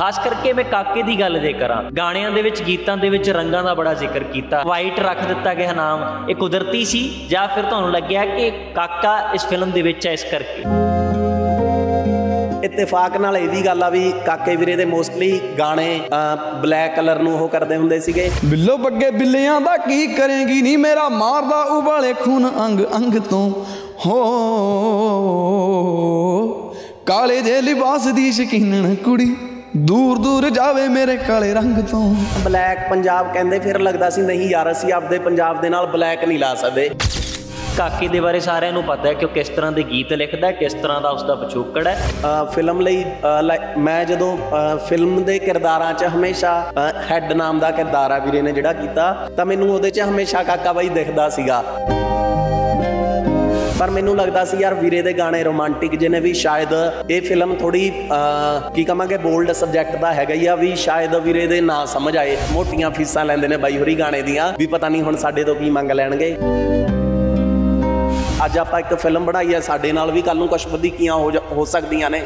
ਖਾਸ ਕਰਕੇ ਮੈਂ ਕਾਕੇ ਦੀ ਗੱਲ ਜੇ ਕਰਾਂ ਗਾਣਿਆਂ ਦੇ ਵਿੱਚ ਗੀਤਾਂ ਦੇ ਵਿੱਚ ਰੰਗਾਂ ਦਾ ਬੜਾ ਜ਼ਿਕਰ ਕੀਤਾ ਵਾਈਟ ਰੱਖ ਦਿੱਤਾ ਗਿਆ ਨਾਮ ਇਹ ਕੁਦਰਤੀ ਸੀ ਜਾਂ ਫਿਰ ਤੁਹਾਨੂੰ ਲੱਗਿਆ ਕਿ ਕਾਕਾ ਇਸ ਫਿਲਮ ਦੇ ਵਿੱਚ ਹੈ ਇਸ ਕਰਕੇ ਇਤਫਾਕ ਨਾਲ ਇਹ ਵੀ ਗੱਲ ਆ ਵੀ ਕਾਕੇ ਵੀਰੇ ਦੇ ਮੋਸਟਲੀ ਗਾਣੇ ਬਲੈਕ ਕਲਰ ਨੂੰ ਉਹ ਕਰਦੇ ਹੁੰਦੇ ਸੀਗੇ ਬਿੱਲੋ ਬੱਗੇ ਬਿੱਲਿਆਂ ਦਾ ਕੀ ਕਰੇਗੀ ਨਹੀਂ ਮੇਰਾ ਮਾਰਦਾ ਉਬਾਲੇ ਖੂਨ ਅੰਗ ਅੰਗ ਤੋਂ ਹੋ ਕਾਲੇ ਦੇ ਲਿਬਾਸ ਦੀ ਸ਼ਕੀਨਣ ਕੁੜੀ ਦੂਰ ਦੂਰ ਜਾਵੇ ਮੇਰੇ ਕਾਲੇ ਰੰਗ ਤੋਂ ਬਲੈਕ ਪੰਜਾਬ ਕਹਿੰਦੇ ਫਿਰ ਲੱਗਦਾ ਸੀ ਨਹੀਂ ਯਾਰ ਅਸੀਂ ਆਪਦੇ ਪੰਜਾਬ ਦੇ ਨਾਲ ਬਲੈਕ ਨਹੀਂ ਲਾ ਸਕਦੇ ਕਾਕੀ ਦੇ ਬਾਰੇ ਸਾਰਿਆਂ ਨੂੰ ਪਤਾ ਹੈ ਕਿ ਉਹ ਕਿਸ ਤਰ੍ਹਾਂ ਦੇ ਗੀਤ ਲਿਖਦਾ ਹੈ ਕਿਸ ਤਰ੍ਹਾਂ ਦਾ ਉਸਦਾ ਪਛੋਕੜ ਹੈ ਫਿਲਮ ਲਈ ਮੈਂ ਜਦੋਂ ਫਿਲਮ ਦੇ ਕਿਰਦਾਰਾਂ 'ਚ ਹਮੇਸ਼ਾ ਹੈੱਡ ਨਾਮ ਦਾ ਕਿਰਦਾਰ ਆ ਵੀਰੇ ਨੇ ਜਿਹੜਾ ਕੀਤਾ ਤਾਂ ਮੈਨੂੰ ਉਹਦੇ 'ਚ ਹਮੇਸ਼ਾ ਕਾਕਾ ਬਾਈ ਦਿਖਦਾ ਸੀਗਾ ਪਰ ਮੈਨੂੰ ਲੱਗਦਾ ਸੀ ਯਾਰ ਵੀਰੇ ਦੇ ਗਾਣੇ ਰੋਮਾਂਟਿਕ ਜਿਹਨੇ ਵੀ ਸ਼ਾਇਦ ਇਹ ਫਿਲਮ ਥੋੜੀ ਕੀ ਕਹਾਂਗੇ ਬੋਲਡ ਸਬਜੈਕਟ ਦਾ ਹੈਗਾ ਹੀ ਆ ਵੀ ਸ਼ਾਇਦ ਵੀਰੇ ਦੇ ਨਾ ਸਮਝ ਆਏ ਮੋਟੀਆਂ ਫੀਸਾਂ ਲੈਂਦੇ ਨੇ ਬਾਈ ਹੋਰੀ ਗਾਣੇ ਦੀਆਂ ਵੀ ਪਤਾ ਨਹੀਂ ਹੁਣ ਸਾਡੇ ਤੋਂ ਕੀ ਮੰਗ ਲੈਣਗੇ ਅੱਜ ਆਪਾਂ ਇੱਕ ਫਿਲਮ ਬਣਾਈ ਆ ਸਾਡੇ ਨਾਲ ਵੀ ਕੱਲ ਨੂੰ ਕੁਝ ਵਧੀਕੀਆਂ ਹੋ ਸਕਦੀਆਂ ਨੇ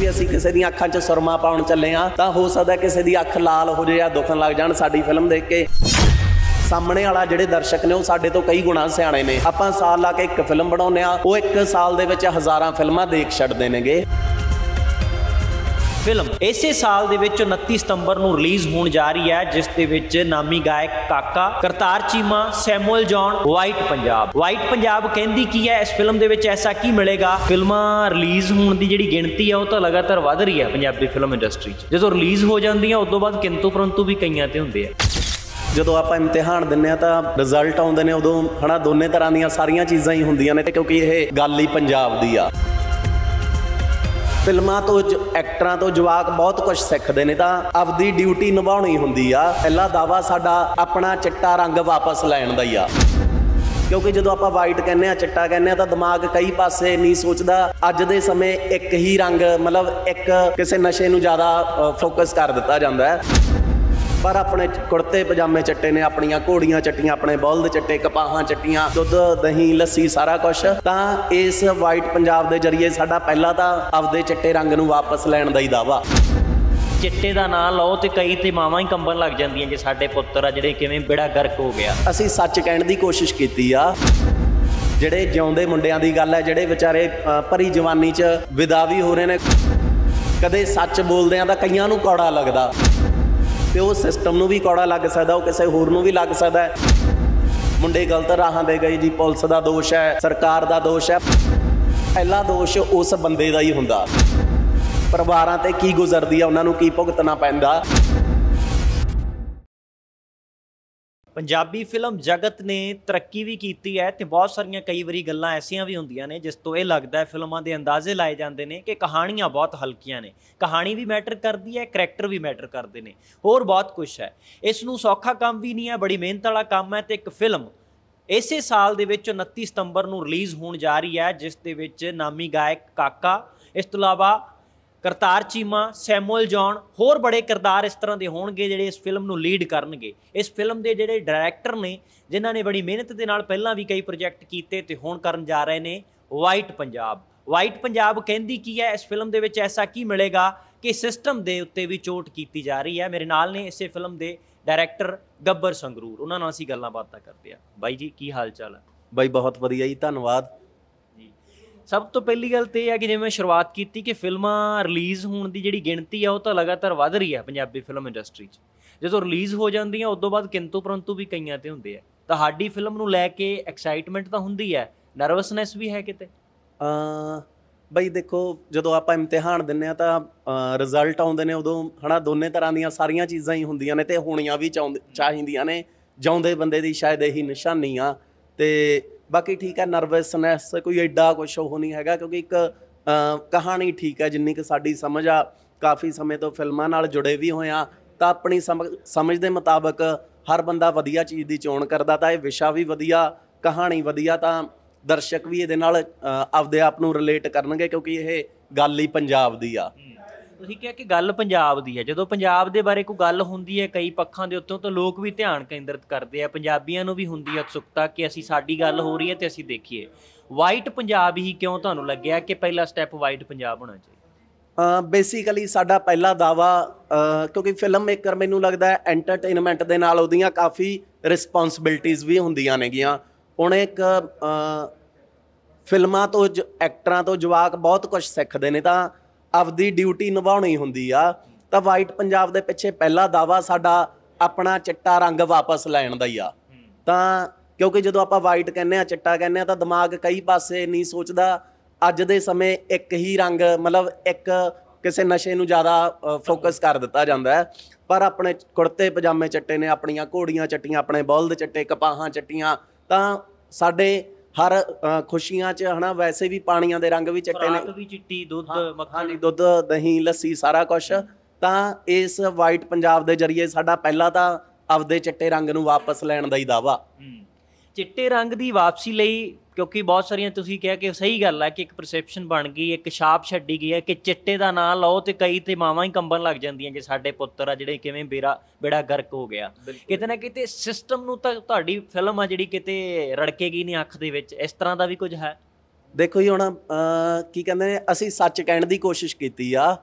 ਵੀ ਅਸੀਂ ਕਿਸੇ ਦੀਆਂ ਅੱਖਾਂ 'ਚ ਸੁਰਮਾ ਪਾਉਣ ਚੱਲੇ ਆ ਤਾਂ ਹੋ ਸਕਦਾ ਕਿਸੇ ਦੀ ਅੱਖ ਲਾਲ ਹੋ ਜਾਏ ਜਾਂ ਦੁਖਣ ਲੱਗ ਜਾਣ ਸਾਡੀ ਫਿਲਮ ਦੇਖ ਕੇ ਸਾਹਮਣੇ ਵਾਲਾ ਜਿਹੜੇ ਦਰਸ਼ਕ ਨੇ ਉਹ ਸਾਡੇ ਤੋਂ ਕਈ ਗੁਣਾ ਸਿਆਣੇ ਨੇ ਆਪਾਂ ਸਾਲ ਲਾ ਕੇ ਇੱਕ ਫਿਲਮ ਬਣਾਉਨੇ ਆ ਉਹ ਇੱਕ ਸਾਲ ਦੇ ਵਿੱਚ ਹਜ਼ਾਰਾਂ ਫਿਲਮਾਂ ਦੇਖ ਛੱਡਦੇ ਨੇਗੇ ਫਿਲਮ ਇਸੇ ਸਾਲ ਦੇ ਵਿੱਚ 29 ਸਤੰਬਰ ਨੂੰ ਰਿਲੀਜ਼ ਹੋਣ ਜਾ ਰਹੀ ਹੈ ਜਿਸ ਦੇ ਵਿੱਚ ਨਾਮੀ ਗਾਇਕ Kaka Kartar Cheema Samuel John white Punjab white Punjab ਕਹਿੰਦੀ ਕੀ ਹੈ ਇਸ ਫਿਲਮ ਦੇ ਵਿੱਚ ਐਸਾ ਕੀ ਮਿਲੇਗਾ ਫਿਲਮਾਂ ਰਿਲੀਜ਼ ਹੋਣ ਦੀ ਜਿਹੜੀ ਗਿਣਤੀ ਹੈ ਉਹ ਤਾਂ ਲਗਾਤਾਰ ਵਧ ਰਹੀ ਹੈ ਪੰਜਾਬੀ ਫਿਲਮ ਇੰਡਸਟਰੀ 'ਚ ਜਦੋਂ ਰਿਲੀਜ਼ ਹੋ ਜਾਂਦੀਆਂ ਉਸ ਤੋਂ ਬਾਅਦ ਕਿੰਤੂ ਪਰੰਤੂ ਵੀ ਕਈਆਂ ਤੇ ਹੁੰਦੇ ਆ ਜਦੋਂ ਆਪਾਂ ਇਮਤਿਹਾਨ ਦਿੰਨੇ ਆ ਤਾਂ ਰਿਜ਼ਲਟ ਆਉਂਦੇ ਨੇ ਉਦੋਂ ਹਨਾ ਦੋਨੇ ਤਰ੍ਹਾਂ ਦੀਆਂ ਸਾਰੀਆਂ ਚੀਜ਼ਾਂ ਹੀ ਹੁੰਦੀਆਂ ਨੇ ਕਿਉਂਕਿ ਇਹ ਗੱਲ ਹੀ ਪੰਜਾਬ ਦੀ ਆ ਫਿਲਮਾਂ ਤੋਂ ਐਕਟਰਾਂ ਤੋਂ ਜਵਾਕ ਬਹੁਤ ਕੁਝ ਸਿੱਖਦੇ ਨੇ ਤਾਂ ਆਪਦੀ ਡਿਊਟੀ ਨਿਭਾਉਣੀ ਹੁੰਦੀ ਆ ਪਹਿਲਾ ਦਾਵਾ ਸਾਡਾ ਆਪਣਾ ਚਿੱਟਾ ਰੰਗ ਵਾਪਸ ਲੈਣ ਦਾ ਹੀ ਆ ਕਿਉਂਕਿ ਜਦੋਂ ਆਪਾਂ ਵਾਈਟ ਕਹਿੰਨੇ ਆ ਚਿੱਟਾ ਕਹਿੰਨੇ ਆ ਤਾਂ ਦਿਮਾਗ ਕਈ ਪਾਸੇ ਨਹੀਂ ਸੋਚਦਾ ਅੱਜ ਦੇ ਸਮੇਂ ਇੱਕ ਹੀ ਰੰਗ ਮਤਲਬ ਇੱਕ ਕਿਸੇ ਨਸ਼ੇ ਨੂੰ ਜ਼ਿਆਦਾ ਫੋਕਸ ਕਰ ਦਿੱਤਾ ਜਾਂਦਾ ਹੈ ਪਰ ਆਪਣੇ ਕੁੜਤੇ ਪਜਾਮੇ ਚੱਟੇ ਨੇ ਆਪਣੀਆਂ ਘੋੜੀਆਂ ਚੱਟੀਆਂ ਆਪਣੇ ਬਲਦ ਚੱਟੇ ਕਪਾਹਾਂ ਚੱਟੀਆਂ ਦੁੱਧ ਦਹੀਂ ਲੱਸੀ ਸਾਰਾ ਕੁਝ ਤਾਂ ਇਸ ਵਾਈਟ ਪੰਜਾਬ ਦੇ ਜਰੀਏ ਸਾਡਾ ਪਹਿਲਾ ਤਾਂ ਆਪਦੇ ਚੱਟੇ ਰੰਗ ਨੂੰ ਵਾਪਸ ਲੈਣ ਦਾ ਹੀ ਦਾਵਾ ਚਿੱਟੇ ਦਾ ਨਾਂ ਲਓ ਤੇ ਕਈ ਤੇ ਮਾਵਾਂ ਹੀ ਕੰਬਣ ਲੱਗ ਜਾਂਦੀਆਂ ਜੇ ਸਾਡੇ ਪੁੱਤਰ ਆ ਜਿਹੜੇ ਕਿਵੇਂ ਬਿੜਾ ਗਰਕ ਹੋ ਗਿਆ ਅਸੀਂ ਸੱਚ ਕਹਿਣ ਦੀ ਕੋਸ਼ਿਸ਼ ਕੀਤੀ ਆ ਜਿਹੜੇ ਜਿਉਂਦੇ ਮੁੰਡਿਆਂ ਦੀ ਗੱਲ ਹੈ ਜਿਹੜੇ ਵਿਚਾਰੇ ਭਰੀ ਜਵਾਨੀ 'ਚ ਵਿਦਾਵੀ ਹੋ ਰਹੇ ਨੇ ਕਦੇ ਸੱਚ ਬੋਲਦੇ ਆ ਤਾਂ ਕਈਆਂ ਨੂੰ ਕੌੜਾ ਲੱਗਦਾ ਤੇ ਉਹ ਸਿਸਟਮ ਨੂੰ ਵੀ ਕੌੜਾ ਲੱਗ ਸਕਦਾ ਉਹ ਕਿਸੇ ਹੋਰ ਨੂੰ ਵੀ ਲੱਗ ਸਕਦਾ ਹੈ ਮੁੰਡੇ ਗਲਤ ਰਾਹਾਂ ਦੇ ਗਏ ਜੀ ਪੁਲਿਸ ਦਾ ਦੋਸ਼ ਹੈ ਸਰਕਾਰ ਦਾ ਦੋਸ਼ ਹੈ ਪਹਿਲਾ ਦੋਸ਼ ਉਸ ਬੰਦੇ ਦਾ ਹੀ ਹੁੰਦਾ ਪਰਿਵਾਰਾਂ ਤੇ ਕੀ ਗੁਜ਼ਰਦੀ ਆ ਉਹਨਾਂ ਨੂੰ ਕੀ ਭੁਗਤਣਾ ਪੈਂਦਾ ਪੰਜਾਬੀ ਫਿਲਮ ਜਗਤ ਨੇ ਤਰੱਕੀ ਵੀ ਕੀਤੀ ਹੈ ਤੇ ਬਹੁਤ ਸਾਰੀਆਂ ਕਈ ਵਾਰੀ ਗੱਲਾਂ ਐਸੀਆਂ ਵੀ ਹੁੰਦੀਆਂ ਨੇ ਜਿਸ ਤੋਂ ਇਹ ਲੱਗਦਾ ਹੈ ਫਿਲਮਾਂ ਦੇ ਅੰਦਾਜ਼ੇ ਲਾਏ ਜਾਂਦੇ ਨੇ ਕਿ ਕਹਾਣੀਆਂ ਬਹੁਤ ਹਲਕੀਆਂ ਨੇ ਕਹਾਣੀ ਵੀ ਮੈਟਰ ਕਰਦੀ ਹੈ ਕੈਰੈਕਟਰ ਵੀ ਮੈਟਰ ਕਰਦੇ ਨੇ ਹੋਰ ਬਹੁਤ ਕੁਝ ਹੈ ਇਸ ਨੂੰ ਸੌਖਾ ਕੰਮ ਵੀ ਨਹੀਂ ਹੈ ਬੜੀ ਮਿਹਨਤ ਵਾਲਾ ਕੰਮ ਹੈ ਤੇ ਇੱਕ ਫਿਲਮ ਇਸੇ ਸਾਲ ਦੇ ਵਿੱਚ 29 ਸਤੰਬਰ ਨੂੰ ਰਿਲੀਜ਼ ਹੋਣ ਜਾ ਰਹੀ ਹੈ ਜਿਸ ਦੇ ਵਿੱਚ ਨਾਮੀ ਗਾਇਕ ਕਾਕਾ ਇਸ ਤੋਂ ਇਲਾਵਾ ਕਰਤਾਰ ਚੀਮਾ ਸੈਮੂਅਲ ਜੌਨ ਹੋਰ ਬੜੇ ਕਿਰਦਾਰ ਇਸ ਤਰ੍ਹਾਂ ਦੇ ਹੋਣਗੇ ਜਿਹੜੇ ਇਸ ਫਿਲਮ ਨੂੰ ਲੀਡ ਕਰਨਗੇ ਇਸ ਫਿਲਮ ਦੇ ਜਿਹੜੇ ਡਾਇਰੈਕਟਰ ਨੇ ਜਿਨ੍ਹਾਂ ਨੇ ਬੜੀ ਮਿਹਨਤ ਦੇ ਨਾਲ ਪਹਿਲਾਂ ਵੀ ਕਈ ਪ੍ਰੋਜੈਕਟ ਕੀਤੇ ਤੇ ਹੁਣ ਕਰਨ ਜਾ ਰਹੇ ਨੇ ਵਾਈਟ ਪੰਜਾਬ ਵਾਈਟ ਪੰਜਾਬ ਕਹਿੰਦੀ ਕੀ ਹੈ ਇਸ ਫਿਲਮ ਦੇ ਵਿੱਚ ਐਸਾ ਕੀ ਮਿਲੇਗਾ ਕਿ ਸਿਸਟਮ ਦੇ ਉੱਤੇ ਵੀ ਚੋਟ ਕੀਤੀ ਜਾ ਰਹੀ ਹੈ ਮੇਰੇ ਨਾਲ ਨੇ ਇਸੇ ਫਿਲਮ ਦੇ ਡਾਇਰੈਕਟਰ ਗੱਬਰ ਸੰਗਰੂਰ ਉਹਨਾਂ ਨਾਲ ਅਸੀਂ ਗੱਲਾਂ ਬਾਤਾਂ ਕਰਦੇ ਆ ਬਾਈ ਜੀ ਕੀ ਹਾਲ ਚਾਲ ਹੈ ਬਾਈ ਬਹੁਤ ਵਧੀਆ ਜੀ ਧੰਨਵਾਦ ਸਭ ਤੋਂ ਪਹਿਲੀ ਗੱਲ ਤੇ ਇਹ ਆ ਕਿ ਜਿਵੇਂ ਮੈਂ ਸ਼ੁਰੂਆਤ ਕੀਤੀ ਕਿ ਫਿਲਮਾਂ ਰਿਲੀਜ਼ ਹੋਣ ਦੀ ਜਿਹੜੀ ਗਿਣਤੀ ਆ ਉਹ ਤਾਂ ਲਗਾਤਾਰ ਵਧ ਰਹੀ ਆ ਪੰਜਾਬੀ ਫਿਲਮ ਇੰਡਸਟਰੀ 'ਚ ਜਦੋਂ ਰਿਲੀਜ਼ ਹੋ ਜਾਂਦੀਆਂ ਉਸ ਤੋਂ ਬਾਅਦ ਕਿੰਤੂ ਪਰੰਤੂ ਵੀ ਕਈਆਂ ਤੇ ਹੁੰਦੇ ਆ ਤਾਂ ਸਾਡੀ ਫਿਲਮ ਨੂੰ ਲੈ ਕੇ ਐਕਸਾਈਟਮੈਂਟ ਤਾਂ ਹੁੰਦੀ ਆ ਨਰਵਸਨੈਸ ਵੀ ਹੈ ਕਿਤੇ ਅ ਬਈ ਦੇਖੋ ਜਦੋਂ ਆਪਾਂ ਇਮਤਿਹਾਨ ਦਿੰਨੇ ਆ ਤਾਂ ਰਿਜ਼ਲਟ ਆਉਂਦੇ ਨੇ ਉਦੋਂ ਹਨਾ ਦੋਨੇ ਤਰ੍ਹਾਂ ਦੀਆਂ ਸਾਰੀਆਂ ਚੀਜ਼ਾਂ ਹੀ ਹੁੰਦੀਆਂ ਨੇ ਤੇ ਹੋਣੀਆਂ ਵੀ ਚਾਹੀਦੀਆਂ ਨੇ ਜਾਉਂਦੇ ਬੰਦੇ ਦੀ ਸ਼ਾਇਦ ਇਹੀ ਨਿਸ਼ਾਨੀ ਆ ਤੇ ਬਾਕੀ ਠੀਕ ਹੈ ਨਰਵਸਨੈਸ ਕੋਈ ਐਡਾ ਕੁਝ ਉਹ ਨਹੀਂ ਹੈਗਾ ਕਿਉਂਕਿ ਇੱਕ ਕਹਾਣੀ ਠੀਕ ਹੈ ਜਿੰਨੀ ਕਿ ਸਾਡੀ ਸਮਝ ਆ ਕਾਫੀ ਸਮੇਂ ਤੋਂ ਫਿਲਮਾਂ ਨਾਲ ਜੁੜੇ ਵੀ ਹੋਇਆ ਤਾਂ ਆਪਣੀ ਸਮਝ ਦੇ ਮੁਤਾਬਕ ਹਰ ਬੰਦਾ ਵਧੀਆ ਚੀਜ਼ ਦੀ ਚੋਣ ਕਰਦਾ ਤਾਂ ਇਹ ਵਿਸ਼ਾ ਵੀ ਵਧੀਆ ਕਹਾਣੀ ਵਧੀਆ ਤਾਂ ਦਰਸ਼ਕ ਵੀ ਇਹਦੇ ਨਾਲ ਆਪਦੇ ਆਪ ਨੂੰ ਰਿਲੇਟ ਕਰਨਗੇ ਕਿਉਂਕਿ ਇਹ ਗੱਲ ਹੀ ਪੰਜਾਬ ਦੀ ਆ ਤੁਸੀਂ ਕਿਹਾ ਕਿ ਗੱਲ ਪੰਜਾਬ ਦੀ ਹੈ ਜਦੋਂ ਪੰਜਾਬ ਦੇ ਬਾਰੇ ਕੋਈ ਗੱਲ ਹੁੰਦੀ ਹੈ ਕਈ ਪੱਖਾਂ ਦੇ ਉੱਤੋਂ ਤਾਂ ਲੋਕ ਵੀ ਧਿਆਨ ਕੇਂਦਰਿਤ ਕਰਦੇ ਆ ਪੰਜਾਬੀਆਂ ਨੂੰ ਵੀ ਹੁੰਦੀ ਹੈ ਉਤਸੁਕਤਾ ਕਿ ਅਸੀਂ ਸਾਡੀ ਗੱਲ ਹੋ ਰਹੀ ਹੈ ਤੇ ਅਸੀਂ ਦੇਖੀਏ ਵਾਈਟ ਪੰਜਾਬ ਹੀ ਕਿਉਂ ਤੁਹਾਨੂੰ ਲੱਗਿਆ ਕਿ ਪਹਿਲਾ ਸਟੈਪ ਵਾਈਟ ਪੰਜਾਬ ਹੋਣਾ ਚਾਹੀਦਾ ਬੇਸਿਕਲੀ ਸਾਡਾ ਪਹਿਲਾ ਦਾਵਾ ਕਿਉਂਕਿ ਫਿਲਮ ਮੇਕਰ ਮੈਨੂੰ ਲੱਗਦਾ ਹੈ ਐਂਟਰਟੇਨਮੈਂਟ ਦੇ ਨਾਲ ਉਹਦੀਆਂ ਕਾਫੀ ਰਿਸਪੌਂਸਿਬਿਲਟੀਆਂ ਵੀ ਹੁੰਦੀਆਂ ਨੇਗੀਆਂ ਹੁਣ ਇੱਕ ਫਿਲਮਾਂ ਤੋਂ ਐਕਟਰਾਂ ਤੋਂ ਜਵਾਕ ਬਹੁਤ ਕੁਝ ਸਿੱਖਦੇ ਨੇ ਤਾਂ ਆਪਦੀ ਡਿਊਟੀ ਨਿਭਾਉਣੀ ਹੁੰਦੀ ਆ ਤਾਂ ਵਾਈਟ ਪੰਜਾਬ ਦੇ ਪਿੱਛੇ ਪਹਿਲਾ ਦਾਵਾ ਸਾਡਾ ਆਪਣਾ ਚਿੱਟਾ ਰੰਗ ਵਾਪਸ ਲੈਣ ਦਾ ਹੀ ਆ ਤਾਂ ਕਿਉਂਕਿ ਜਦੋਂ ਆਪਾਂ ਵਾਈਟ ਕਹਿੰਨੇ ਆ ਚਿੱਟਾ ਕਹਿੰਨੇ ਆ ਤਾਂ ਦਿਮਾਗ ਕਈ ਪਾਸੇ ਨਹੀਂ ਸੋਚਦਾ ਅੱਜ ਦੇ ਸਮੇਂ ਇੱਕ ਹੀ ਰੰਗ ਮਤਲਬ ਇੱਕ ਕਿਸੇ ਨਸ਼ੇ ਨੂੰ ਜ਼ਿਆਦਾ ਫੋਕਸ ਕਰ ਦਿੱਤਾ ਜਾਂਦਾ ਹੈ ਪਰ ਆਪਣੇ ਕੁੜਤੇ ਪਜਾਮੇ ਚੱਟੇ ਨੇ ਆਪਣੀਆਂ ਘੋੜੀਆਂ ਚੱਟੀਆਂ ਆਪਣੇ ਬਲਦ ਚੱਟੇ ਕਪਾਹਾਂ ਚੱਟੀਆਂ ਤਾਂ ਸਾਡੇ ਹਰ ਖੁਸ਼ੀਆਂ 'ਚ ਹਨਾ ਵੈਸੇ ਵੀ ਪਾਣੀਆਂ ਦੇ ਰੰਗ ਵੀ ਚਿੱਟੇ ਨੇ ਵੀ ਚਿੱਟੀ ਦੁੱਧ ਮੱਖਣ ਦੁੱਧ ਦਹੀਂ ਲੱਸੀ ਸਾਰਾ ਕੁਝ ਤਾਂ ਇਸ ਵਾਈਟ ਪੰਜਾਬ ਦੇ ਜਰੀਏ ਸਾਡਾ ਪਹਿਲਾ ਤਾਂ ਆਪਦੇ ਚਿੱਟੇ ਰੰਗ ਨੂੰ ਵਾਪਸ ਲੈਣ ਦਾ ਹੀ ਦਾਵਾ ਚਿੱਟੇ ਰੰਗ ਦੀ ਵਾਪਸੀ ਲਈ ਕਿਉਂਕਿ ਬਹੁਤ ਸਾਰੀਆਂ ਤੁਸੀਂ ਕਿਹਾ ਕਿ ਸਹੀ ਗੱਲ ਹੈ ਕਿ ਇੱਕ ਪਰਸੈਪਸ਼ਨ ਬਣ ਗਈ ਇੱਕ ਛਾਪ ਛੱਡੀ ਗਈ ਹੈ ਕਿ ਚਿੱਟੇ ਦਾ ਨਾਂ ਲਓ ਤੇ ਕਈ ਤੇ ਮਾਵਾਂ ਹੀ ਕੰਬਣ ਲੱਗ ਜਾਂਦੀਆਂ ਕਿ ਸਾਡੇ ਪੁੱਤਰ ਆ ਜਿਹੜੇ ਕਿਵੇਂ ਬੇੜਾ ਬੇੜਾ ਗਰਕ ਹੋ ਗਿਆ ਕਿਤੇ ਨਾ ਕਿਤੇ ਸਿਸਟਮ ਨੂੰ ਤਾਂ ਤੁਹਾਡੀ ਫਿਲਮ ਆ ਜਿਹੜੀ ਕਿਤੇ ਰੜਕੇਗੀ ਨਹੀਂ ਅੱਖ ਦੇ ਵਿੱਚ ਇਸ ਤਰ੍ਹਾਂ ਦਾ ਵੀ ਕੁਝ ਹੈ ਦੇਖੋ ਜੀ ਹੁਣ ਕੀ ਕਹਿੰਦੇ ਨੇ ਅਸੀਂ ਸੱਚ ਕਹਿਣ ਦੀ ਕੋਸ਼ਿਸ਼ ਕੀਤੀ ਆ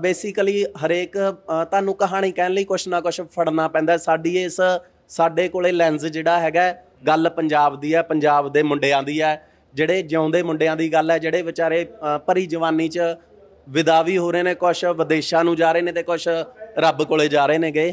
ਬੇਸਿਕਲੀ ਹਰੇਕ ਤੁਹਾਨੂੰ ਕਹਾਣੀ ਕਹਿਣ ਲਈ ਕੁਝ ਨਾ ਕੁਝ ਫੜਨਾ ਪੈਂਦਾ ਸਾਡੀ ਇਸ ਸਾਡੇ ਕੋਲੇ ਲੈਂਸ ਜਿਹੜਾ ਹੈਗਾ ਗੱਲ ਪੰਜਾਬ ਦੀ ਹੈ ਪੰਜਾਬ ਦੇ ਮੁੰਡਿਆਂ ਦੀ ਹੈ ਜਿਹੜੇ ਜਿਉਂਦੇ ਮੁੰਡਿਆਂ ਦੀ ਗੱਲ ਹੈ ਜਿਹੜੇ ਵਿਚਾਰੇ ਭਰੀ ਜਵਾਨੀ 'ਚ ਵਿਦਾਵੀ ਹੋ ਰਹੇ ਨੇ ਕੁਛ ਵਿਦੇਸ਼ਾਂ ਨੂੰ ਜਾ ਰਹੇ ਨੇ ਤੇ ਕੁਛ ਰੱਬ ਕੋਲੇ ਜਾ ਰਹੇ ਨੇਗੇ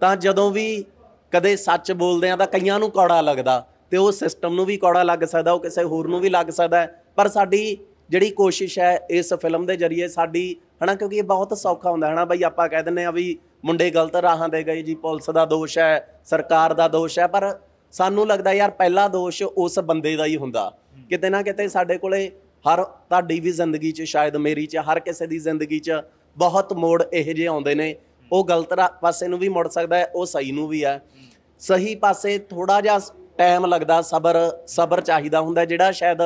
ਤਾਂ ਜਦੋਂ ਵੀ ਕਦੇ ਸੱਚ ਬੋਲਦੇ ਆ ਤਾਂ ਕਈਆਂ ਨੂੰ ਕੌੜਾ ਲੱਗਦਾ ਤੇ ਉਹ ਸਿਸਟਮ ਨੂੰ ਵੀ ਕੌੜਾ ਲੱਗ ਸਕਦਾ ਉਹ ਕਿਸੇ ਹੋਰ ਨੂੰ ਵੀ ਲੱਗ ਸਕਦਾ ਪਰ ਸਾਡੀ ਜਿਹੜੀ ਕੋਸ਼ਿਸ਼ ਹੈ ਇਸ ਫਿਲਮ ਦੇ ਜ਼ਰੀਏ ਸਾਡੀ ਹਨਾ ਕਿਉਂਕਿ ਇਹ ਬਹੁਤ ਸੌਖਾ ਹੁੰਦਾ ਹਨਾ ਬਈ ਆਪਾਂ ਕਹਿ ਦਿੰਨੇ ਆ ਵੀ ਮੁੰਡੇ ਗਲਤ ਰਾਹਾਂ ਤੇ ਗਏ ਜੀ ਪੁਲਿਸ ਦਾ ਦੋਸ਼ ਹੈ ਸਰਕਾਰ ਦਾ ਦੋਸ਼ ਹੈ ਪਰ ਸਾਨੂੰ ਲੱਗਦਾ ਯਾਰ ਪਹਿਲਾ ਦੋਸ਼ ਉਸ ਬੰਦੇ ਦਾ ਹੀ ਹੁੰਦਾ ਕਿਤੇ ਨਾ ਕਿਤੇ ਸਾਡੇ ਕੋਲੇ ਹਰ ਤੁਹਾਡੀ ਵੀ ਜ਼ਿੰਦਗੀ 'ਚ ਸ਼ਾਇਦ ਮੇਰੀ 'ਚ ਹਰ ਕਿਸੇ ਦੀ ਜ਼ਿੰਦਗੀ 'ਚ ਬਹੁਤ ਮੋੜ ਇਹੋ ਜਿਹੇ ਆਉਂਦੇ ਨੇ ਉਹ ਗਲਤ ਪਾਸੇ ਨੂੰ ਵੀ ਮੁੜ ਸਕਦਾ ਹੈ ਉਹ ਸਹੀ ਨੂੰ ਵੀ ਹੈ ਸਹੀ ਪਾਸੇ ਥੋੜਾ ਜਿਹਾ ਟਾਈਮ ਲੱਗਦਾ ਸਬਰ ਸਬਰ ਚਾਹੀਦਾ ਹੁੰਦਾ ਜਿਹੜਾ ਸ਼ਾਇਦ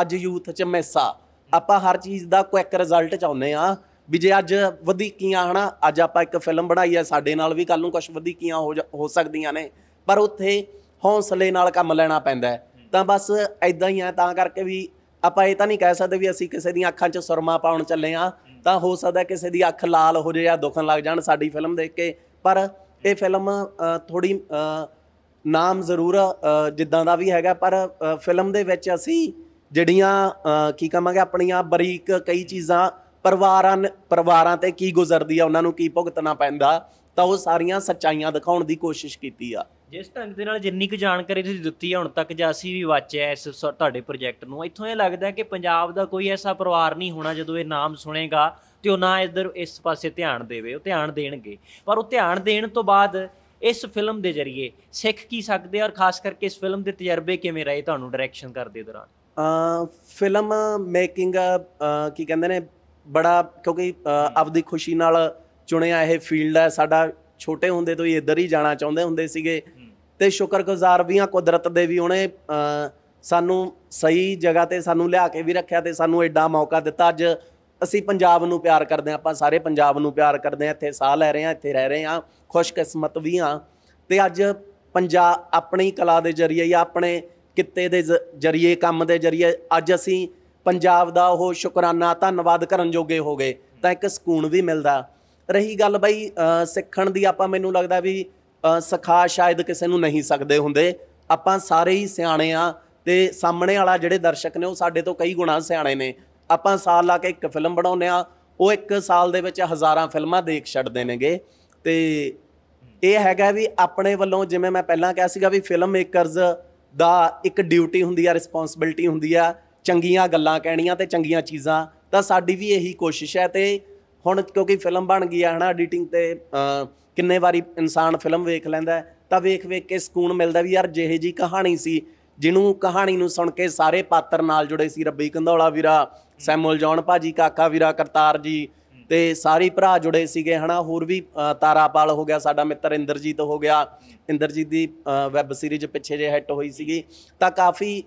ਅੱਜ ਯੂਥ 'ਚ ਮਿਸਾ ਆਪਾਂ ਹਰ ਚੀਜ਼ ਦਾ ਕੁਇਕ ਰਿਜ਼ਲਟ ਚਾਹੁੰਦੇ ਆ ਵੀ ਜੇ ਅੱਜ ਵਧੀਕੀਆਂ ਹਨਾ ਅੱਜ ਆਪਾਂ ਇੱਕ ਫਿਲਮ ਬਣਾਈ ਹੈ ਸਾਡੇ ਨਾਲ ਵੀ ਕੱਲ ਨੂੰ ਕੁਝ ਵਧੀਕੀਆਂ ਹੋ ਸਕਦੀਆਂ ਨੇ ਪਰ ਉੱਥੇ ਹੌਸਲੇ ਨਾਲ ਕੰਮ ਲੈਣਾ ਪੈਂਦਾ ਹੈ ਤਾਂ ਬਸ ਐਦਾਂ ਹੀ ਆ ਤਾਂ ਕਰਕੇ ਵੀ ਆਪਾਂ ਇਹ ਤਾਂ ਨਹੀਂ ਕਹਿ ਸਕਦੇ ਵੀ ਅਸੀਂ ਕਿਸੇ ਦੀਆਂ ਅੱਖਾਂ 'ਚ ਸੁਰਮਾ ਪਾਉਣ ਚੱਲੇ ਆ ਤਾਂ ਹੋ ਸਕਦਾ ਕਿਸੇ ਦੀ ਅੱਖ ਲਾਲ ਹੋ ਜਾਏ ਜਾਂ ਦੁਖਣ ਲੱਗ ਜਾਣ ਸਾਡੀ ਫਿਲਮ ਦੇਖ ਕੇ ਪਰ ਇਹ ਫਿਲਮ ਥੋੜੀ ਨਾਮ ਜ਼ਰੂਰ ਜਿੱਦਾਂ ਦਾ ਵੀ ਹੈਗਾ ਪਰ ਫਿਲਮ ਦੇ ਵਿੱਚ ਅਸੀਂ ਜਿਹੜੀਆਂ ਕੀ ਕਹਾਂਗੇ ਆਪਣੀਆਂ ਬਰੀਕ ਕਈ ਚੀਜ਼ਾਂ ਪਰਿਵਾਰਾਂ ਪਰਿਵਾਰਾਂ ਤੇ ਕੀ ਗੁਜ਼ਰਦੀ ਆ ਉਹਨਾਂ ਨੂੰ ਕੀ ਭੁਗਤਣਾ ਪੈਂਦਾ ਤਾਂ ਉਹ ਸਾਰੀਆਂ ਸੱਚਾਈਆਂ ਦਿਖਾਉਣ ਦੀ ਕੋਸ਼ਿਸ਼ ਕੀਤੀ ਆ ਜਿਸ ਢੰਗ ਦੇ ਨਾਲ ਜਿੰਨੀ ਕੁ ਜਾਣਕਾਰੀ ਤੁਸੀਂ ਦਿੱਤੀ ਹੈ ਹੁਣ ਤੱਕ ਜਾਂ ਅਸੀਂ ਵੀ ਵਾਚਿਆ ਇਸ ਤੁਹਾਡੇ ਪ੍ਰੋਜੈਕਟ ਨੂੰ ਇੱਥੋਂ ਇਹ ਲੱਗਦਾ ਕਿ ਪੰਜਾਬ ਦਾ ਕੋਈ ਐਸਾ ਪਰਿਵਾਰ ਨਹੀਂ ਹੋਣਾ ਜਦੋਂ ਇਹ ਨਾਮ ਸੁਣੇਗਾ ਤੇ ਉਹ ਨਾ ਇਧਰ ਇਸ ਪਾਸੇ ਧਿਆਨ ਦੇਵੇ ਉਹ ਧਿਆਨ ਦੇਣਗੇ ਪਰ ਉਹ ਧਿਆਨ ਦੇਣ ਤੋਂ ਬਾਅਦ ਇਸ ਫਿਲਮ ਦੇ ਜ਼ਰੀਏ ਸਿੱਖ ਕੀ ਸਕਦੇ ਔਰ ਖਾਸ ਕਰਕੇ ਇਸ ਫਿਲਮ ਦੇ ਤਜਰਬੇ ਕਿਵੇਂ ਰਹੇ ਤੁਹਾਨੂੰ ਡਾਇਰੈਕਸ਼ਨ ਕਰਦੇ ਦੌਰਾਨ ਫਿਲਮ ਮੇਕਿੰਗ ਕੀ ਕਹਿੰਦੇ ਨੇ ਬੜਾ ਕਿਉਂਕਿ ਆਪਦੀ ਖੁਸ਼ੀ ਨਾਲ ਚੁਣਿਆ ਇਹ ਫੀਲਡ ਹੈ ਸਾਡਾ ਛੋਟੇ ਹੁੰਦੇ ਤੋਂ ਹੀ ਇੱਧਰ ਹੀ ਜਾਣਾ ਚਾਹੁੰਦੇ ਹੁੰਦੇ ਸੀਗੇ ਤੇ ਸ਼ੁਕਰਗੁਜ਼ਾਰ ਵੀ ਆ ਕੁਦਰਤ ਦੇ ਵੀ ਉਹਨੇ ਸਾਨੂੰ ਸਹੀ ਜਗ੍ਹਾ ਤੇ ਸਾਨੂੰ ਲਿਆ ਕੇ ਵੀ ਰੱਖਿਆ ਤੇ ਸਾਨੂੰ ਐਡਾ ਮੌਕਾ ਦਿੱਤਾ ਅੱਜ ਅਸੀਂ ਪੰਜਾਬ ਨੂੰ ਪਿਆਰ ਕਰਦੇ ਆ ਆਪਾਂ ਸਾਰੇ ਪੰਜਾਬ ਨੂੰ ਪਿਆਰ ਕਰਦੇ ਆ ਇੱਥੇ ਸਾਹ ਲੈ ਰਹੇ ਆ ਇੱਥੇ ਰਹਿ ਰਹੇ ਆ ਖੁਸ਼ਕਿਸਮਤ ਵੀ ਆ ਤੇ ਅੱਜ ਪੰਜਾਬ ਆਪਣੀ ਕਲਾ ਦੇ ਜ਼ਰੀਏ ਜਾਂ ਆਪਣੇ ਕਿੱਤੇ ਦੇ ਜ਼ਰੀਏ ਕੰਮ ਦੇ ਜ਼ਰੀਏ ਅੱਜ ਅਸੀਂ ਪੰਜਾਬ ਦਾ ਉਹ ਸ਼ੁਕਰਾਨਾ ਧੰਨਵਾਦ ਕਰਨ ਜੋਗੇ ਹੋ ਗਏ ਤਾਂ ਇੱਕ ਸਕੂਨ ਵੀ ਮਿਲਦਾ ਰਹੀ ਗੱਲ ਬਈ ਸਿੱਖਣ ਦੀ ਆਪਾਂ ਮੈਨੂੰ ਲੱਗਦਾ ਵੀ ਸਖਾ ਸ਼ਾਇਦ ਕਿਸੇ ਨੂੰ ਨਹੀਂ ਸਕਦੇ ਹੁੰਦੇ ਆਪਾਂ ਸਾਰੇ ਹੀ ਸਿਆਣੇ ਆ ਤੇ ਸਾਹਮਣੇ ਵਾਲਾ ਜਿਹੜੇ ਦਰਸ਼ਕ ਨੇ ਉਹ ਸਾਡੇ ਤੋਂ ਕਈ ਗੁਣਾ ਸਿਆਣੇ ਨੇ ਆਪਾਂ ਸਾਲ ਲਾ ਕੇ ਇੱਕ ਫਿਲਮ ਬਣਾਉਂਦੇ ਆ ਉਹ ਇੱਕ ਸਾਲ ਦੇ ਵਿੱਚ ਹਜ਼ਾਰਾਂ ਫਿਲਮਾਂ ਦੇਖ ਛੱਡਦੇ ਨੇਗੇ ਤੇ ਇਹ ਹੈਗਾ ਵੀ ਆਪਣੇ ਵੱਲੋਂ ਜਿਵੇਂ ਮੈਂ ਪਹਿਲਾਂ ਕਿਹਾ ਸੀਗਾ ਵੀ ਫਿਲਮ ਮੇਕਰਜ਼ ਦਾ ਇੱਕ ਡਿਊਟੀ ਹੁੰਦੀ ਆ ਰਿਸਪੌਂਸਿਬਿਲਟੀ ਹੁੰਦੀ ਆ ਚੰਗੀਆਂ ਗੱਲਾਂ ਕਹਿਣੀਆਂ ਤੇ ਚੰਗੀਆਂ ਚੀਜ਼ਾਂ ਤਾਂ ਸਾਡੀ ਵੀ ਇਹੀ ਕੋਸ਼ਿਸ਼ ਹੈ ਤੇ ਹੁਣ ਕਿਉਂਕਿ ਫਿਲਮ ਬਣ ਗਈ ਆ ਹਨਾ ਐਡੀਟਿੰਗ ਤੇ ਕਿੰਨੇ ਵਾਰੀ ਇਨਸਾਨ ਫਿਲਮ ਵੇਖ ਲੈਂਦਾ ਤਾਂ ਵੇਖ ਵੇਖ ਕੇ ਸਕੂਨ ਮਿਲਦਾ ਵੀ ਯਾਰ ਜਿਹੇ ਜੀ ਕਹਾਣੀ ਸੀ ਜਿਹਨੂੰ ਕਹਾਣੀ ਨੂੰ ਸੁਣ ਕੇ ਸਾਰੇ ਪਾਤਰ ਨਾਲ ਜੁੜੇ ਸੀ ਰੱਬੀ ਕੰਧੌਲਾ ਵੀਰਾ ਸੈਮੂਅਲ ਜੌਨ ਭਾਜੀ ਕਾਕਾ ਵੀਰਾ ਕਰਤਾਰ ਜੀ ਤੇ ਸਾਰੇ ਭਰਾ ਜੁੜੇ ਸੀਗੇ ਹਨਾ ਹੋਰ ਵੀ ਤਾਰਾਪਾਲ ਹੋ ਗਿਆ ਸਾਡਾ ਮਿੱਤਰ ਇੰਦਰਜੀਤ ਹੋ ਗਿਆ ਇੰਦਰਜੀਤ ਦੀ ਵੈਬ ਸੀਰੀਜ਼ ਪਿੱਛੇ ਜੇ ਹਿੱਟ ਹੋਈ ਸੀਗੀ ਤਾਂ ਕਾਫੀ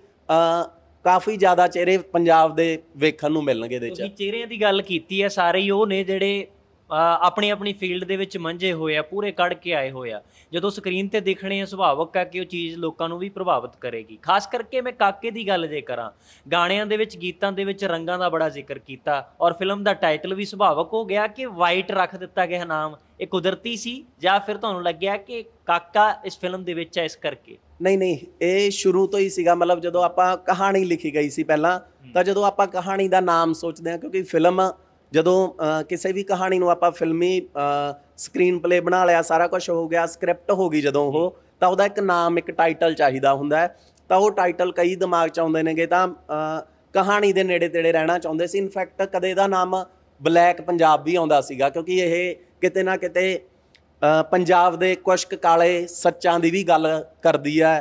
ਕਾਫੀ ਜ਼ਿਆਦਾ ਚਿਹਰੇ ਪੰਜਾਬ ਦੇ ਵੇਖਣ ਨੂੰ ਮਿਲਣਗੇ ਦੇ ਚ ਤੁਸੀਂ ਚਿਹਰਿਆਂ ਦੀ ਗੱਲ ਕੀਤੀ ਹੈ ਸਾਰੇ ਹੀ ਉਹ ਨੇ ਜਿਹੜੇ ਆਪਣੀ ਆਪਣੀ ਫੀਲਡ ਦੇ ਵਿੱਚ ਮੰਝੇ ਹੋਏ ਆ ਪੂਰੇ ਕੱਢ ਕੇ ਆਏ ਹੋਏ ਆ ਜਦੋਂ ਸਕਰੀਨ ਤੇ ਦਿਖਣੇ ਆ ਸੁਭਾਵਕ ਆ ਕਿ ਉਹ ਚੀਜ਼ ਲੋਕਾਂ ਨੂੰ ਵੀ ਪ੍ਰਭਾਵਿਤ ਕਰੇਗੀ ਖਾਸ ਕਰਕੇ ਮੈਂ ਕਾਕੇ ਦੀ ਗੱਲ ਜੇ ਕਰਾਂ ਗਾਣਿਆਂ ਦੇ ਵਿੱਚ ਗੀਤਾਂ ਦੇ ਵਿੱਚ ਰੰਗਾਂ ਦਾ ਬੜਾ ਜ਼ਿਕਰ ਕੀਤਾ ਔਰ ਫਿਲਮ ਦਾ ਟਾਈਟਲ ਵੀ ਸੁਭਾਵਕ ਹੋ ਗਿਆ ਕਿ ਵਾਈਟ ਰੱਖ ਦਿੱਤਾ ਗਿਆ ਨਾਮ ਇਹ ਕੁਦਰਤੀ ਸੀ ਜਾਂ ਫਿਰ ਤੁਹਾਨੂੰ ਲੱਗਿਆ ਕਿ ਕਾਕਾ ਇਸ ਫਿਲਮ ਦੇ ਵਿੱਚ ਆ ਇਸ ਕਰਕੇ ਨਹੀਂ ਨਹੀਂ ਇਹ ਸ਼ੁਰੂ ਤੋਂ ਹੀ ਸੀਗਾ ਮਤਲਬ ਜਦੋਂ ਆਪਾਂ ਕਹਾਣੀ ਲਿਖੀ ਗਈ ਸੀ ਪਹਿਲਾਂ ਤਾਂ ਜਦੋਂ ਆਪਾਂ ਕਹਾਣੀ ਦਾ ਨਾਮ ਸੋਚਦੇ ਹਾਂ ਕਿਉਂਕਿ ਫਿਲਮ ਜਦੋਂ ਕਿਸੇ ਵੀ ਕਹਾਣੀ ਨੂੰ ਆਪਾਂ ਫਿਲਮੀ ਸਕਰੀਨ ਪਲੇ ਬਣਾ ਲਿਆ ਸਾਰਾ ਕੁਝ ਹੋ ਗਿਆ ਸਕ੍ਰਿਪਟ ਹੋ ਗਈ ਜਦੋਂ ਉਹ ਤਾਂ ਉਹਦਾ ਇੱਕ ਨਾਮ ਇੱਕ ਟਾਈਟਲ ਚਾਹੀਦਾ ਹੁੰਦਾ ਤਾਂ ਉਹ ਟਾਈਟਲ ਕਈ ਦਿਮਾਗ 'ਚ ਆਉਂਦੇ ਨੇਗੇ ਤਾਂ ਕਹਾਣੀ ਦੇ ਨੇੜੇ ਤੇੜੇ ਰਹਿਣਾ ਚਾਹੁੰਦੇ ਸੀ ਇਨਫੈਕਟ ਕਦੇ ਦਾ ਨਾਮ ਬਲੈਕ ਪੰਜਾਬ ਵੀ ਆਉਂਦਾ ਸੀਗਾ ਕਿਉਂਕਿ ਇਹ ਕਿਤੇ ਨਾ ਕਿਤੇ ਪੰਜਾਬ ਦੇ ਕੁਸ਼ਕ ਕਾਲੇ ਸੱਚਾਂ ਦੀ ਵੀ ਗੱਲ ਕਰਦੀ ਹੈ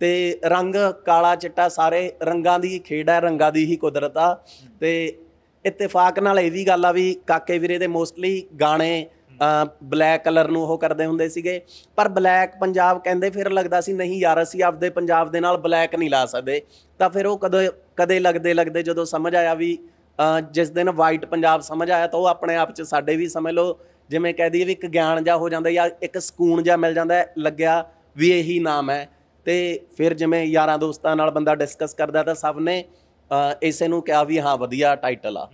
ਤੇ ਰੰਗ ਕਾਲਾ ਚਿੱਟਾ ਸਾਰੇ ਰੰਗਾਂ ਦੀ ਖੇਡ ਹੈ ਰੰਗਾਂ ਦੀ ਹੀ ਕੁਦਰਤ ਆ ਤੇ ਇਤਫਾਕ ਨਾਲ ਇਹਦੀ ਗੱਲ ਆ ਵੀ ਕਾਕੇ ਵੀਰੇ ਦੇ ਮੋਸਟਲੀ ਗਾਣੇ ਬਲੈਕ ਕਲਰ ਨੂੰ ਉਹ ਕਰਦੇ ਹੁੰਦੇ ਸੀਗੇ ਪਰ ਬਲੈਕ ਪੰਜਾਬ ਕਹਿੰਦੇ ਫਿਰ ਲੱਗਦਾ ਸੀ ਨਹੀਂ ਯਾਰ ਅਸੀਂ ਆਪਦੇ ਪੰਜਾਬ ਦੇ ਨਾਲ ਬਲੈਕ ਨਹੀਂ ਲਾ ਸਕਦੇ ਤਾਂ ਫਿਰ ਉਹ ਕਦੇ ਕਦੇ ਲੱਗਦੇ ਲੱਗਦੇ ਜਦੋਂ ਸਮਝ ਆਇਆ ਵੀ ਜਿਸ ਦਿਨ ਵਾਈਟ ਪੰਜਾਬ ਸਮਝ ਆਇਆ ਤਾਂ ਉਹ ਆਪਣੇ ਆਪ 'ਚ ਸਾਡੇ ਵੀ ਸਮਝ ਲਓ ਜਿਵੇਂ ਕਹਿ ਦਈਏ ਵੀ ਇੱਕ ਗਿਆਨ ਜਾਂ ਹੋ ਜਾਂਦਾ ਜਾਂ ਇੱਕ ਸਕੂਨ ਜਾਂ ਮਿਲ ਜਾਂਦਾ ਲੱਗਿਆ ਵੀ ਇਹੀ ਨਾਮ ਹੈ ਤੇ ਫਿਰ ਜਿਵੇਂ ਯਾਰਾਂ ਦੋਸਤਾਂ ਨਾਲ ਬੰਦਾ ਡਿਸਕਸ ਕਰਦਾ ਤਾਂ ਸਭ ਨੇ ਇਸੇ ਨੂੰ ਕਿਹਾ ਵੀ ਹਾਂ ਵਧੀਆ ਟਾਈਟਲ ਆ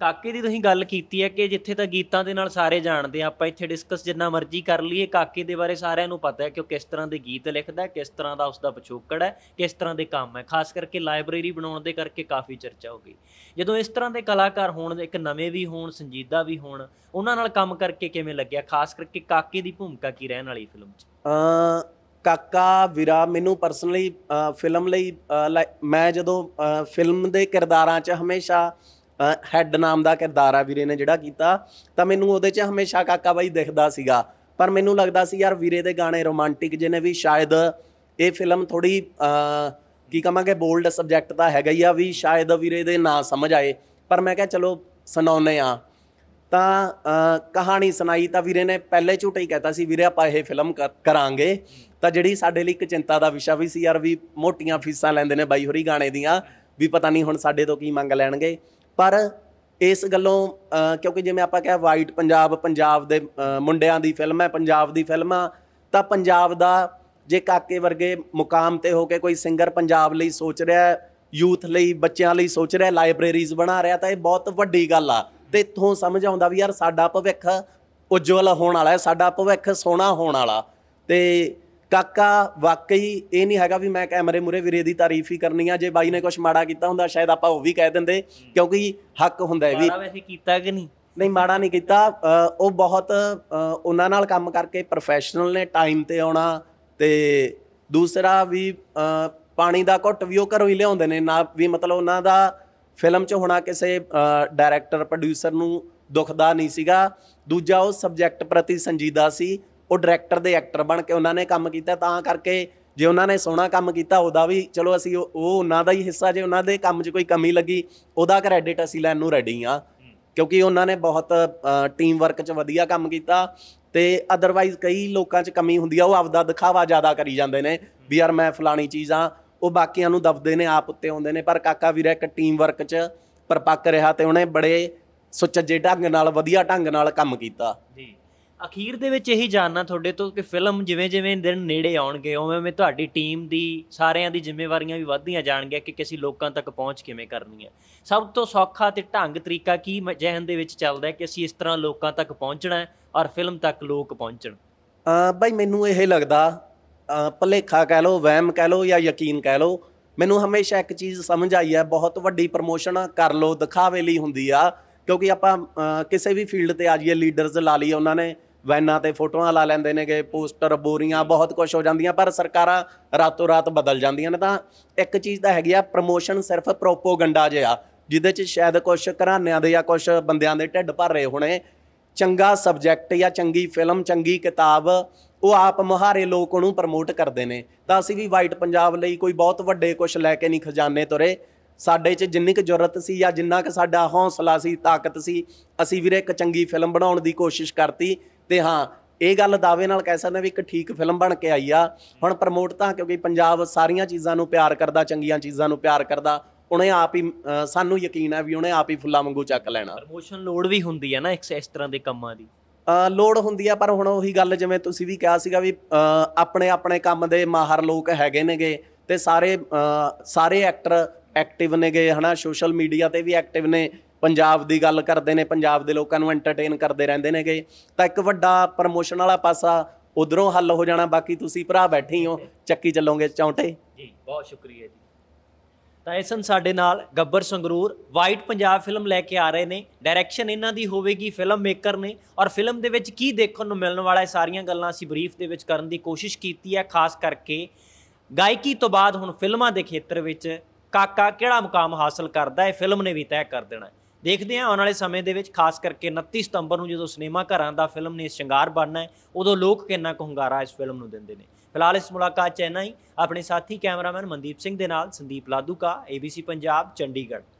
ਕਾਕੇ ਦੀ ਤੁਸੀਂ ਗੱਲ ਕੀਤੀ ਹੈ ਕਿ ਜਿੱਥੇ ਤਾਂ ਗੀਤਾਂ ਦੇ ਨਾਲ ਸਾਰੇ ਜਾਣਦੇ ਆ ਆਪਾਂ ਇੱਥੇ ਡਿਸਕਸ ਜਿੰਨਾ ਮਰਜ਼ੀ ਕਰ ਲਈਏ ਕਾਕੇ ਦੇ ਬਾਰੇ ਸਾਰਿਆਂ ਨੂੰ ਪਤਾ ਹੈ ਕਿ ਉਹ ਕਿਸ ਤਰ੍ਹਾਂ ਦੇ ਗੀਤ ਲਿਖਦਾ ਹੈ ਕਿਸ ਤਰ੍ਹਾਂ ਦਾ ਉਸ ਦਾ ਪਛੋਕੜ ਹੈ ਕਿਸ ਤਰ੍ਹਾਂ ਦੇ ਕੰਮ ਹੈ ਖਾਸ ਕਰਕੇ ਲਾਇਬ੍ਰੇਰੀ ਬਣਾਉਣ ਦੇ ਕਰਕੇ ਕਾਫੀ ਚਰਚਾ ਹੋ ਗਈ ਜਦੋਂ ਇਸ ਤਰ੍ਹਾਂ ਦੇ ਕਲਾਕਾਰ ਹੋਣ ਇੱਕ ਨਵੇਂ ਵੀ ਹੋਣ ਸੰਜੀਦਾ ਵੀ ਹੋਣ ਉਹਨਾਂ ਨਾਲ ਕੰਮ ਕਰਕੇ ਕਿਵੇਂ ਲੱਗਿਆ ਖਾਸ ਕਰਕੇ ਕਾਕੇ ਦੀ ਭੂਮਿਕਾ ਕੀ ਰਹਿਣ ਵਾਲੀ ਫਿਲਮ 'ਚ ਅ ਕਾਕਾ ਵੀਰਾ ਮੈਨੂੰ ਪਰਸਨਲੀ ਫਿਲਮ ਲਈ ਮੈਂ ਜਦੋਂ ਫਿਲਮ ਦੇ ਕਿਰਦਾਰਾਂ 'ਚ ਹਮੇਸ਼ਾ ਹੈੱਡ ਨਾਮ ਦਾ ਕਿਰਦਾਰ ਆ ਵੀਰੇ ਨੇ ਜਿਹੜਾ ਕੀਤਾ ਤਾਂ ਮੈਨੂੰ ਉਹਦੇ 'ਚ ਹਮੇਸ਼ਾ ਕਾਕਾ ਬਾਈ ਦਿਖਦਾ ਸੀਗਾ ਪਰ ਮੈਨੂੰ ਲੱਗਦਾ ਸੀ ਯਾਰ ਵੀਰੇ ਦੇ ਗਾਣੇ ਰੋਮਾਂਟਿਕ ਜਿਹਨੇ ਵੀ ਸ਼ਾਇਦ ਇਹ ਫਿਲਮ ਥੋੜੀ ਕੀ ਕਹਾਂਗੇ ਬੋਲਡ ਸਬਜੈਕਟ ਤਾਂ ਹੈਗਾ ਹੀ ਆ ਵੀ ਸ਼ਾਇਦ ਵੀਰੇ ਦੇ ਨਾ ਸਮਝ ਆਏ ਪਰ ਮੈਂ ਕਿਹਾ ਚਲੋ ਸੁਣਾਉਨੇ ਆ ਤਾਂ ਕਹਾਣੀ ਸੁਣਾਈ ਤਾਂ ਵੀਰੇ ਨੇ ਪਹਿਲੇ ਝੂਟੇ ਹੀ ਕਹਿਤਾ ਸੀ ਵੀਰੇ ਆਪਾਂ ਇਹ ਫਿਲਮ ਕਰਾਂਗੇ ਤਾਂ ਜਿਹੜੀ ਸਾਡੇ ਲਈ ਇੱਕ ਚਿੰਤਾ ਦਾ ਵਿਸ਼ਾ ਵੀ ਸੀ ਯਾਰ ਵੀ ਮੋਟੀਆਂ ਫੀਸਾਂ ਲੈਂਦੇ ਨੇ ਬਾਈ ਹੋਰੀ ਗਾਣੇ ਦੀਆਂ ਵੀ ਪਤਾ ਨਹੀਂ ਹੁਣ ਸਾਡੇ ਤੋਂ ਕੀ ਮੰਗ ਲੈਣਗੇ ਪਰ ਇਸ ਗੱਲੋਂ ਕਿਉਂਕਿ ਜਿਵੇਂ ਆਪਾਂ ਕਹਿਆ ਵਾਈਟ ਪੰਜਾਬ ਪੰਜਾਬ ਦੇ ਮੁੰਡਿਆਂ ਦੀ ਫਿਲਮ ਹੈ ਪੰਜਾਬ ਦੀ ਫਿਲਮ ਆ ਤਾਂ ਪੰਜਾਬ ਦਾ ਜੇ ਕਾਕੇ ਵਰਗੇ ਮੁਕਾਮ ਤੇ ਹੋ ਕੇ ਕੋਈ ਸਿੰਗਰ ਪੰਜਾਬ ਲਈ ਸੋਚ ਰਿਹਾ ਹੈ ਯੂਥ ਲਈ ਬੱਚਿਆਂ ਲਈ ਸੋਚ ਰਿਹਾ ਲਾਇਬ੍ਰੇਰੀਜ਼ ਬਣਾ ਰਿਹਾ ਤਾਂ ਇਹ ਬਹੁਤ ਵੱਡੀ ਗੱਲ ਆ ਤੇ ਇਥੋਂ ਸਮਝ ਆਉਂਦਾ ਵੀ ਯਾਰ ਸਾਡਾ ਭਵਿੱਖ ਉਜਵਲ ਹੋਣ ਵਾਲਾ ਹੈ ਸਾਡਾ ਭਵਿੱਖ ਸੋਹਣਾ ਹੋਣ ਵਾਲਾ ਤੇ ਕਾਕਾ ਵਾਕਈ ਇਹ ਨਹੀਂ ਹੈਗਾ ਵੀ ਮੈਂ ਕੈਮਰੇ ਮੂਰੇ ਵੀਰੇ ਦੀ ਤਾਰੀਫ ਹੀ ਕਰਨੀ ਆ ਜੇ ਬਾਈ ਨੇ ਕੁਝ ਮਾੜਾ ਕੀਤਾ ਹੁੰਦਾ ਸ਼ਾਇਦ ਆਪਾਂ ਉਹ ਵੀ ਕਹਿ ਦਿੰਦੇ ਕਿਉਂਕਿ ਹੱਕ ਹੁੰਦਾ ਹੈ ਵੀ ਮਾੜਾ ਵੈਸੇ ਕੀਤਾ ਕਿ ਨਹੀਂ ਨਹੀਂ ਮਾੜਾ ਨਹੀਂ ਕੀਤਾ ਉਹ ਬਹੁਤ ਉਹਨਾਂ ਨਾਲ ਕੰਮ ਕਰਕੇ ਪ੍ਰੋਫੈਸ਼ਨਲ ਨੇ ਟਾਈਮ ਤੇ ਆਉਣਾ ਤੇ ਦੂਸਰਾ ਵੀ ਪਾਣੀ ਦਾ ਘੁੱਟ ਵੀ ਉਹ ਘਰੋਂ ਹੀ ਲਿਆਉਂਦੇ ਨੇ ਨਾ ਵੀ ਮਤਲਬ ਉਹਨਾਂ ਦਾ ਫਿਲਮ 'ਚ ਹੋਣਾ ਕਿਸੇ ਡਾਇਰੈਕਟਰ ਪ੍ਰੋਡਿਊਸਰ ਨੂੰ ਦੁਖਦਾ ਨਹੀਂ ਸੀਗਾ ਦੂਜਾ ਉਹ ਸਬਜੈਕਟ ਪ੍ਰਤੀ ਸੰਜੀਦਾ ਸੀ ਉਹ ਡਾਇਰੈਕਟਰ ਦੇ ਐਕਟਰ ਬਣ ਕੇ ਉਹਨਾਂ ਨੇ ਕੰਮ ਕੀਤਾ ਤਾਂ ਕਰਕੇ ਜੇ ਉਹਨਾਂ ਨੇ ਸੋਹਣਾ ਕੰਮ ਕੀਤਾ ਉਹਦਾ ਵੀ ਚਲੋ ਅਸੀਂ ਉਹ ਉਹਨਾਂ ਦਾ ਹੀ ਹਿੱਸਾ ਜੇ ਉਹਨਾਂ ਦੇ ਕੰਮ 'ਚ ਕੋਈ ਕਮੀ ਲੱਗੀ ਉਹਦਾ ਕ੍ਰੈਡਿਟ ਅਸੀਂ ਲੈਣ ਨੂੰ ਰੈਡੀ ਆ ਕਿਉਂਕਿ ਉਹਨਾਂ ਨੇ ਬਹੁਤ ਟੀਮ ਵਰਕ 'ਚ ਵਧੀਆ ਕੰਮ ਕੀਤਾ ਤੇ ਅਦਰਵਾਈਜ਼ ਕਈ ਲੋਕਾਂ 'ਚ ਕਮੀ ਹੁੰਦੀ ਆ ਉਹ ਆਪਦਾ ਦਿਖਾਵਾ ਜ਼ਿਆਦਾ ਕਰੀ ਜਾਂਦੇ ਨੇ ਵੀ ਯਾਰ ਮੈਂ ਫਲਾਣੀ ਚੀਜ਼ ਆ ਉਹ ਬਾਕੀਆਂ ਨੂੰ ਦਬਦੇ ਨੇ ਆਪ ਉੱਤੇ ਆਉਂਦੇ ਨੇ ਪਰ ਕਾਕਾ ਵੀਰਾ ਇੱਕ ਟੀਮ ਵਰਕ 'ਚ ਪਰਪੱਕ ਰਿਹਾ ਤੇ ਉਹਨੇ ਬੜੇ ਸੁਚੱਜੇ ਢੰਗ ਨਾਲ ਵਧੀਆ ਢੰਗ ਨਾਲ ਕੰਮ ਕੀਤਾ ਜੀ ਅਖੀਰ ਦੇ ਵਿੱਚ ਇਹੀ ਜਾਨਣਾ ਤੁਹਾਡੇ ਤੋਂ ਕਿ ਫਿਲਮ ਜਿਵੇਂ ਜਿਵੇਂ ਦਿਨ ਨੇੜੇ ਆਉਣਗੇ ਉਵੇਂ ਉਵੇਂ ਤੁਹਾਡੀ ਟੀਮ ਦੀ ਸਾਰਿਆਂ ਦੀ ਜ਼ਿੰਮੇਵਾਰੀਆਂ ਵੀ ਵੱਧਦੀਆਂ ਜਾਣਗੀਆਂ ਕਿ ਕਿਸੇ ਲੋਕਾਂ ਤੱਕ ਪਹੁੰਚ ਕਿਵੇਂ ਕਰਨੀ ਹੈ ਸਭ ਤੋਂ ਸੌਖਾ ਤੇ ਢੰਗ ਤਰੀਕਾ ਕੀ ਜਹਨ ਦੇ ਵਿੱਚ ਚੱਲਦਾ ਹੈ ਕਿ ਅਸੀਂ ਇਸ ਤਰ੍ਹਾਂ ਲੋਕਾਂ ਤੱਕ ਪਹੁੰਚਣਾ ਹੈ ਔਰ ਫਿਲਮ ਤੱਕ ਲੋਕ ਪਹੁੰਚਣ ਆ ਭਾਈ ਮੈਨੂੰ ਇਹ ਲੱਗਦਾ ਭਲੇਖਾ ਕਹਿ ਲੋ ਵਹਿਮ ਕਹਿ ਲੋ ਜਾਂ ਯਕੀਨ ਕਹਿ ਲੋ ਮੈਨੂੰ ਹਮੇਸ਼ਾ ਇੱਕ ਚੀਜ਼ ਸਮਝ ਆਈ ਹੈ ਬਹੁਤ ਵੱਡੀ ਪ੍ਰਮੋਸ਼ਨ ਕਰ ਲੋ ਦਿਖਾਵੇ ਲਈ ਹੁੰਦੀ ਆ ਕਿਉਂਕਿ ਆਪਾਂ ਕਿਸੇ ਵੀ ਫੀਲਡ ਤੇ ਆ ਜਾਈਏ ਲੀਡਰਸ ਲਾ ਲਈ ਉਹਨਾਂ ਨੇ ਵੈਨਾਂ ਤੇ ਫੋਟੋਆਂ ਲਾ ਲੈਂਦੇ ਨੇ ਕਿ ਪੋਸਟਰ ਬੋਰੀਆਂ ਬਹੁਤ ਕੁਝ ਹੋ ਜਾਂਦੀਆਂ ਪਰ ਸਰਕਾਰਾਂ ਰਾਤੋਂ ਰਾਤ ਬਦਲ ਜਾਂਦੀਆਂ ਨੇ ਤਾਂ ਇੱਕ ਚੀਜ਼ ਤਾਂ ਹੈਗੀ ਆ ਪ੍ਰੋਮੋਸ਼ਨ ਸਿਰਫ ਪ੍ਰੋਪੋਗੰਡਾ ਜਿਹਾ ਜਿਹਦੇ 'ਚ ਸ਼ਾਇਦ ਕੁਝ ਘਰਾਣਿਆਂ ਦੇ ਜਾਂ ਕੁਝ ਬੰਦਿਆਂ ਦੇ ਢਿੱਡ ਭਰ ਰਹੇ ਹੋਣੇ ਚੰਗਾ ਸਬਜੈਕਟ ਜਾਂ ਚੰਗੀ ਫਿਲਮ ਚੰਗੀ ਕਿਤਾਬ ਉਹ ਆਪ ਮੁਹਾਰੇ ਲੋਕ ਨੂੰ ਪ੍ਰਮੋਟ ਕਰਦੇ ਨੇ ਤਾਂ ਅਸੀਂ ਵੀ ਵਾਈਟ ਪੰਜਾਬ ਲਈ ਕੋਈ ਬਹੁਤ ਵੱਡੇ ਕੁਝ ਲੈ ਕੇ ਨਹੀਂ ਖਜ਼ਾਨੇ ਤੁਰੇ ਸਾਡੇ 'ਚ ਜਿੰਨੀ ਕੁ ਜ਼ਰੂਰਤ ਸੀ ਜਾਂ ਜਿੰਨਾ ਕੁ ਸਾਡਾ ਹੌਸਲਾ ਸੀ ਤਾਕਤ ਸੀ ਅਸੀਂ ਵੀਰੇ ਇੱਕ ਚੰਗੀ ਫਿਲਮ ਬਣਾਉਣ ਦੀ ਕੋਸ਼ਿਸ਼ ਕਰਤੀ ਤੇ ਹਾਂ ਇਹ ਗੱਲ ਦਾਅਵੇ ਨਾਲ ਕਹਿ ਸਕਦਾ ਵੀ ਇੱਕ ਠੀਕ ਫਿਲਮ ਬਣ ਕੇ ਆਈ ਆ ਹੁਣ ਪ੍ਰਮੋਟ ਤਾਂ ਕਿਉਂਕਿ ਪੰਜਾਬ ਸਾਰੀਆਂ ਚੀਜ਼ਾਂ ਨੂੰ ਪਿਆਰ ਕਰਦਾ ਚੰਗੀਆਂ ਚੀਜ਼ਾਂ ਨੂੰ ਪਿਆਰ ਕਰਦਾ ਉਹਨੇ ਆਪ ਹੀ ਸਾਨੂੰ ਯਕੀਨ ਹੈ ਵੀ ਉਹਨੇ ਆਪ ਹੀ ਫੁੱਲਾ ਵਾਂਗੂ ਚੱਕ ਲੈਣਾ ਪ੍ਰਮੋਸ਼ਨ ਲੋਡ ਵੀ ਹੁੰਦੀ ਹੈ ਨਾ ਇੱਕ ਇਸ ਤਰ੍ਹਾਂ ਦੇ ਕੰਮਾਂ ਦੀ ਲੋੜ ਹੁੰਦੀ ਆ ਪਰ ਹੁਣ ਉਹੀ ਗੱਲ ਜਿਵੇਂ ਤੁਸੀਂ ਵੀ ਕਿਹਾ ਸੀਗਾ ਵੀ ਆਪਣੇ ਆਪਣੇ ਕੰਮ ਦੇ ਮਾਹਰ ਲੋਕ ਹੈਗੇ ਨੇਗੇ ਤੇ ਸਾਰੇ ਸਾਰੇ ਐਕਟਰ ਐਕਟਿਵ ਨੇਗੇ ਹਨਾ ਸੋਸ਼ਲ ਮੀਡੀਆ ਤੇ ਵੀ ਐਕਟਿਵ ਨੇ ਪੰਜਾਬ ਦੀ ਗੱਲ ਕਰਦੇ ਨੇ ਪੰਜਾਬ ਦੇ ਲੋਕਾਂ ਨੂੰ ਐਂਟਰਟੇਨ ਕਰਦੇ ਰਹਿੰਦੇ ਨੇਗੇ ਤਾਂ ਇੱਕ ਵੱਡਾ ਪ੍ਰਮੋਸ਼ਨ ਵਾਲਾ ਪਾਸਾ ਉਧਰੋਂ ਹੱਲ ਹੋ ਜਾਣਾ ਬਾਕੀ ਤੁਸੀਂ ਭਰਾ ਬੈਠੇ ਹੋ ਚੱਕੀ ਚੱਲੋਗੇ ਚੌਂਟੇ ਜੀ ਬਹੁਤ ਸ਼ੁਕਰੀਆ ਜੀ ਤਾਂ ਐਸਨ ਸਾਡੇ ਨਾਲ ਗੱਬਰ ਸੰਗਰੂਰ ਵਾਈਟ ਪੰਜਾਬ ਫਿਲਮ ਲੈ ਕੇ ਆ ਰਹੇ ਨੇ ਡਾਇਰੈਕਸ਼ਨ ਇਹਨਾਂ ਦੀ ਹੋਵੇਗੀ ਫਿਲਮ ਮੇਕਰ ਨੇ ਔਰ ਫਿਲਮ ਦੇ ਵਿੱਚ ਕੀ ਦੇਖਣ ਨੂੰ ਮਿਲਣ ਵਾਲਾ ਹੈ ਸਾਰੀਆਂ ਗੱਲਾਂ ਅਸੀਂ ਬਰੀਫ ਦੇ ਵਿੱਚ ਕਰਨ ਦੀ ਕੋਸ਼ਿਸ਼ ਕੀਤੀ ਹੈ ਖਾਸ ਕਰਕੇ ਗਾਇਕੀ ਤੋਂ ਬਾਅਦ ਹੁਣ ਫਿਲਮਾਂ ਦੇ ਖੇਤਰ ਵਿੱਚ ਕਾਕਾ ਕਿਹੜਾ ਮੁਕਾਮ ਹਾਸਲ ਕਰਦਾ ਹੈ ਫਿਲਮ ਨੇ ਵੀ ਤੈਅ ਕਰ ਦੇਣਾ ਦੇਖਦੇ ਆ ਆਉਣ ਵਾਲੇ ਸਮੇਂ ਦੇ ਵਿੱਚ ਖਾਸ ਕਰਕੇ 29 ਸਤੰਬਰ ਨੂੰ ਜਦੋਂ ਸਿਨੇਮਾ ਘਰਾਂ ਦਾ ਫਿਲਮ ਨੇ ਸ਼ਿੰਗਾਰ ਬਣਨਾ ਹੈ ਉਦੋਂ ਲੋਕ ਕਿੰਨਾ ਕੁ ਹੰਗਾਰਾ ਇਸ ਫਿਲਮ ਨੂੰ ਦਿੰਦੇ ਨੇ ਫਿਲਹਾਲ ਇਸ ਮੁਲਾਕਾਤ ਚ ਇੰਨਾ ਹੀ ਆਪਣੇ ਸਾਥੀ ਕੈਮਰਾਮੈਨ ਮਨਦੀਪ ਸਿੰਘ ਦੇ ਨਾਲ ਸੰਦੀਪ ਲਾਦੂਕਾ ABC ਪੰਜਾਬ ਚੰਡੀਗੜ੍ਹ